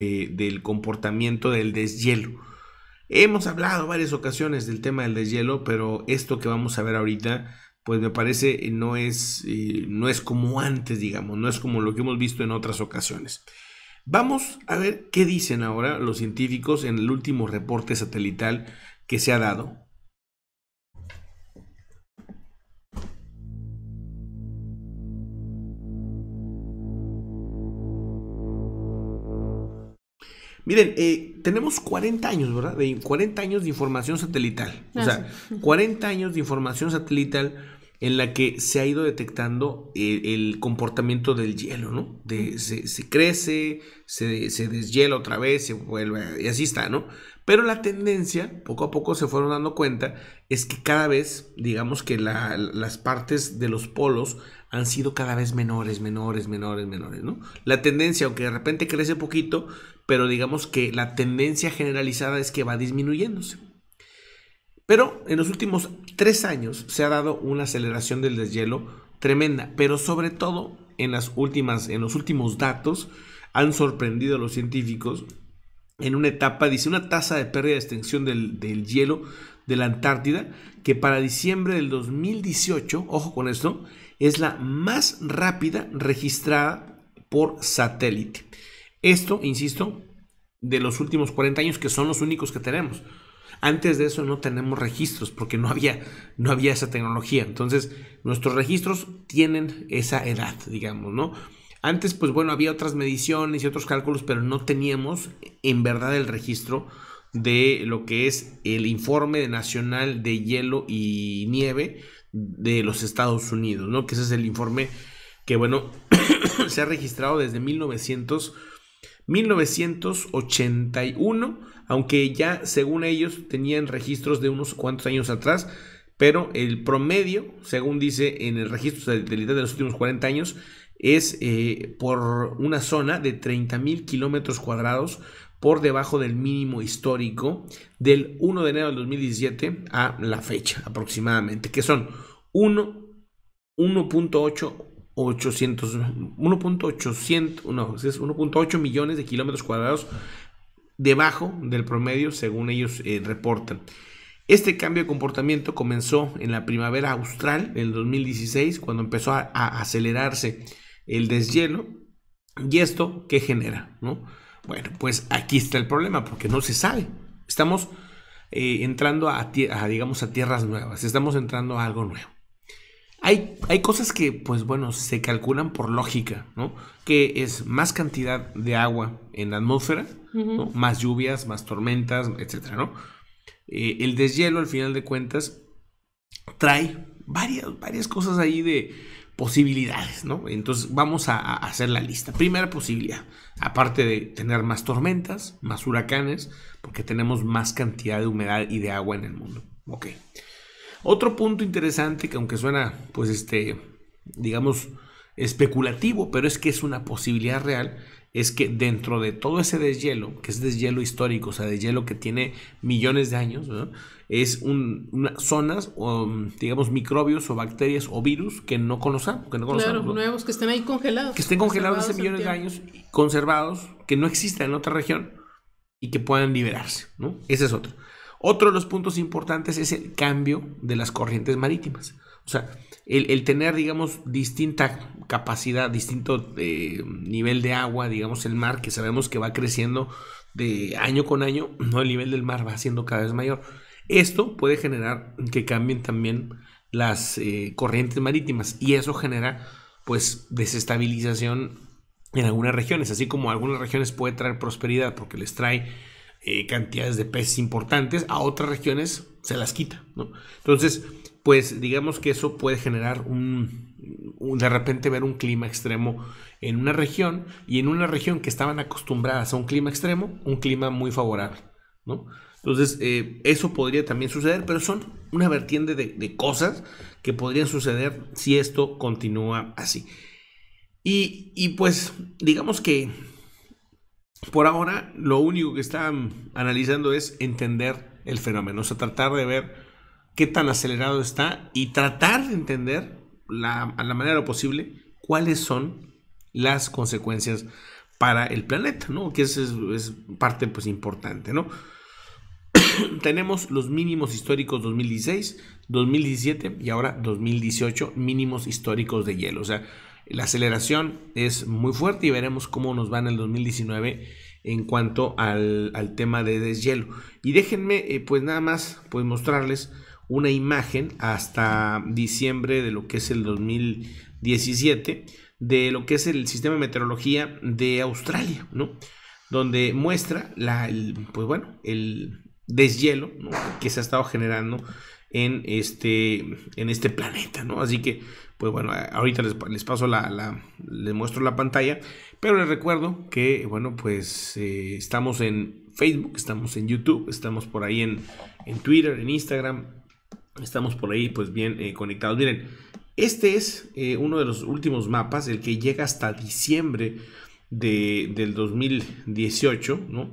Eh, del comportamiento del deshielo. Hemos hablado varias ocasiones del tema del deshielo, pero esto que vamos a ver ahorita, pues me parece eh, no es, eh, no es como antes, digamos, no es como lo que hemos visto en otras ocasiones. Vamos a ver qué dicen ahora los científicos en el último reporte satelital que se ha dado. Miren, eh, tenemos 40 años, ¿verdad? De 40 años de información satelital. O sea, 40 años de información satelital en la que se ha ido detectando eh, el, comportamiento del hielo, ¿no? se, crece, se, deshiela otra vez, se vuelve, y así está, ¿no? Pero la tendencia, poco a poco se fueron dando cuenta, es que cada vez, digamos que las partes de los polos han sido cada vez menores, menores, menores, menores, ¿no? La tendencia, aunque de repente crece poquito, pero digamos que la tendencia generalizada es que va disminuyéndose. Pero en los últimos tres años se ha dado una aceleración del deshielo tremenda, pero sobre todo en, las últimas, en los últimos datos han sorprendido a los científicos en una etapa, dice, una tasa de pérdida de extensión del, del hielo de la Antártida, que para diciembre del 2018, ojo con esto, es la más rápida registrada por satélite. Esto, insisto, de los últimos 40 años, que son los únicos que tenemos. Antes de eso no tenemos registros porque no había, no había esa tecnología. Entonces, nuestros registros tienen esa edad, digamos, ¿no? Antes, pues bueno, había otras mediciones y otros cálculos, pero no teníamos en verdad el registro de lo que es el informe nacional de hielo y nieve de los Estados Unidos, ¿no? Que ese es el informe que, bueno, se ha registrado desde 1900 1981, aunque ya según ellos tenían registros de unos cuantos años atrás, pero el promedio, según dice en el registro de satelital de los últimos 40 años, es eh, por una zona de 30.000 kilómetros cuadrados por debajo del mínimo histórico del 1 de enero del 2017 a la fecha aproximadamente, que son 1.8 800, 1.800, 1.8 millones de kilómetros cuadrados debajo del promedio, según ellos eh, reportan. Este cambio de comportamiento comenzó en la primavera austral del 2016, cuando empezó a, acelerarse el deshielo. ¿Y esto qué genera? ¿no? Bueno, pues aquí está el problema, porque no se sabe. Estamos eh, entrando a, digamos, a tierras nuevas, estamos entrando a algo nuevo. Hay, cosas que, pues bueno, se calculan por lógica, ¿no? Que es más cantidad de agua en la atmósfera, más lluvias, más tormentas, etcétera, ¿no? Eh, el deshielo, al final de cuentas, trae varias, varias cosas ahí de posibilidades, ¿no? Entonces vamos a, a hacer la lista. Primera posibilidad, aparte de tener más tormentas, más huracanes, porque tenemos más cantidad de humedad y de agua en el mundo. Ok. Otro punto interesante que aunque suena, pues este, digamos, especulativo, pero es que es una posibilidad real, es que dentro de todo ese deshielo, que es deshielo histórico, o sea, deshielo que tiene millones de años, es un, una, zonas, o, digamos, microbios o bacterias o virus que no conocemos. Que no claro, nuevos, que estén ahí congelados. Que estén congelados hace millones de años, conservados, que no existan en otra región y que puedan liberarse, ¿no? Esa es otro. Otro de los puntos importantes es el cambio de las corrientes marítimas. O sea, el, tener, digamos, distinta capacidad, distinto eh, nivel de agua, digamos, el mar, que sabemos que va creciendo de año con año, ¿no? el nivel del mar va siendo cada vez mayor. Esto puede generar que cambien también las eh, corrientes marítimas y eso genera pues desestabilización en algunas regiones, así como algunas regiones puede traer prosperidad porque les trae eh, cantidades de peces importantes, a otras regiones se las quita, Entonces, pues digamos que eso puede generar un, de repente ver un clima extremo en una región y en una región que estaban acostumbradas a un clima extremo, un clima muy favorable, ¿no? Entonces, eh, eso podría también suceder, pero son una vertiente de, cosas que podrían suceder si esto continúa así. y pues, digamos que por ahora lo único que están analizando es entender el fenómeno, o sea, tratar de ver qué tan acelerado está y tratar de entender a la manera posible cuáles son las consecuencias para el planeta, ¿no? Que esa es, parte pues importante, ¿no? Tenemos los mínimos históricos 2016, 2017 y ahora 2018, mínimos históricos de hielo. O sea, la aceleración es muy fuerte y veremos cómo nos va en el 2019 en cuanto al, tema de deshielo. Y déjenme eh, pues nada más pues mostrarles una imagen hasta diciembre de lo que es el 2017 de lo que es el sistema de meteorología de Australia, ¿no? Donde muestra la, el, pues bueno, el deshielo que se ha estado generando en este, en este planeta, ¿no? Así que, pues bueno, ahorita les, les paso la, les muestro la pantalla, pero les recuerdo que, bueno, pues eh, estamos en Facebook, estamos en YouTube, estamos por ahí en, Twitter, en Instagram, estamos por ahí pues bien eh, conectados. Miren, este es eh, uno de los últimos mapas, el que llega hasta diciembre del 2018, ¿no?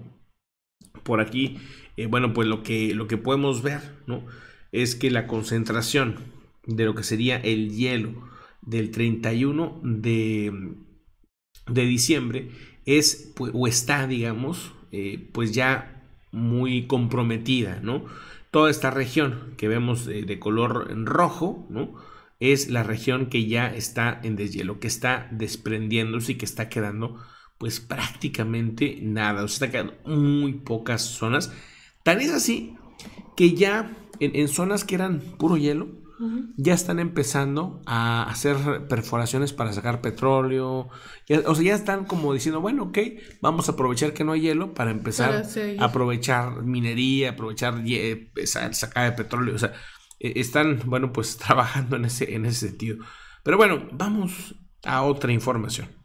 Por aquí, bueno, pues lo que, lo que podemos ver, ¿no? es que la concentración de lo que sería el hielo del 31 de, de diciembre es pues, o está, digamos, eh, pues ya muy comprometida, ¿no? Toda esta región que vemos de, eh, de color rojo, ¿no? Es la región que ya está en deshielo, que está desprendiéndose y que está quedando pues prácticamente nada, o sea, está quedando muy pocas zonas. Tan es así que ya en, zonas que eran puro hielo, ya están empezando a hacer perforaciones para sacar petróleo. o sea, ya están como diciendo, bueno, ok, vamos a aprovechar que no hay hielo para empezar a aprovechar minería, aprovechar pues, sacar petróleo. O sea, e, están, bueno, pues trabajando en ese, en ese sentido. Pero bueno, vamos a otra información.